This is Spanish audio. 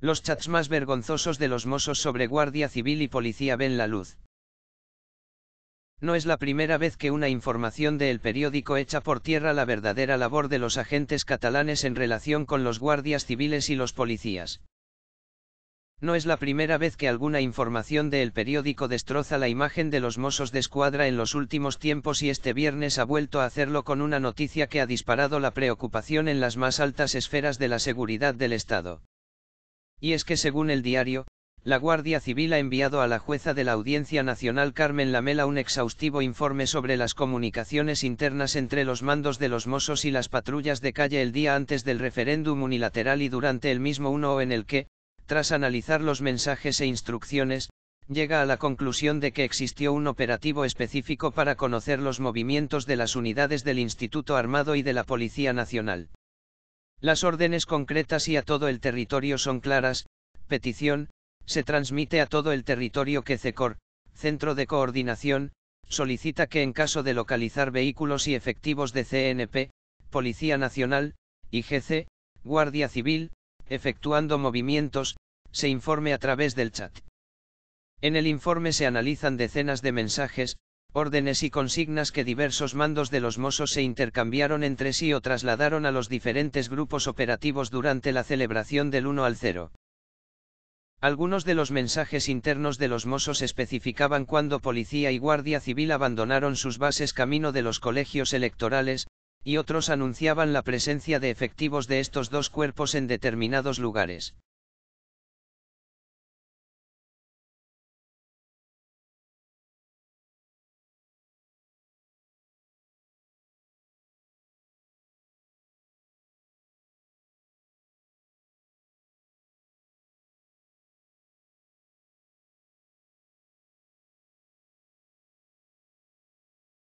Los chats más vergonzosos de los mozos sobre guardia civil y policía ven la luz. No es la primera vez que una información del El periódico echa por tierra la verdadera labor de los agentes catalanes en relación con los guardias civiles y los policías. No es la primera vez que alguna información del El periódico destroza la imagen de los mozos de escuadra en los últimos tiempos y este viernes ha vuelto a hacerlo con una noticia que ha disparado la preocupación en las más altas esferas de la seguridad del Estado. Y es que según el diario, la Guardia Civil ha enviado a la jueza de la Audiencia Nacional Carmen Lamela un exhaustivo informe sobre las comunicaciones internas entre los mandos de los Mossos y las patrullas de calle el día antes del referéndum unilateral y durante el mismo uno en el que, tras analizar los mensajes e instrucciones, llega a la conclusión de que existió un operativo específico para conocer los movimientos de las unidades del Instituto Armado y de la Policía Nacional. Las órdenes concretas y a todo el territorio son claras, petición, se transmite a todo el territorio que CECOR, Centro de Coordinación, solicita que en caso de localizar vehículos y efectivos de CNP, Policía Nacional, IGC, Guardia Civil, efectuando movimientos, se informe a través del chat. En el informe se analizan decenas de mensajes, órdenes y consignas que diversos mandos de los mozos se intercambiaron entre sí o trasladaron a los diferentes grupos operativos durante la celebración del 1 al 0. Algunos de los mensajes internos de los Mossos especificaban cuándo policía y guardia civil abandonaron sus bases camino de los colegios electorales, y otros anunciaban la presencia de efectivos de estos dos cuerpos en determinados lugares.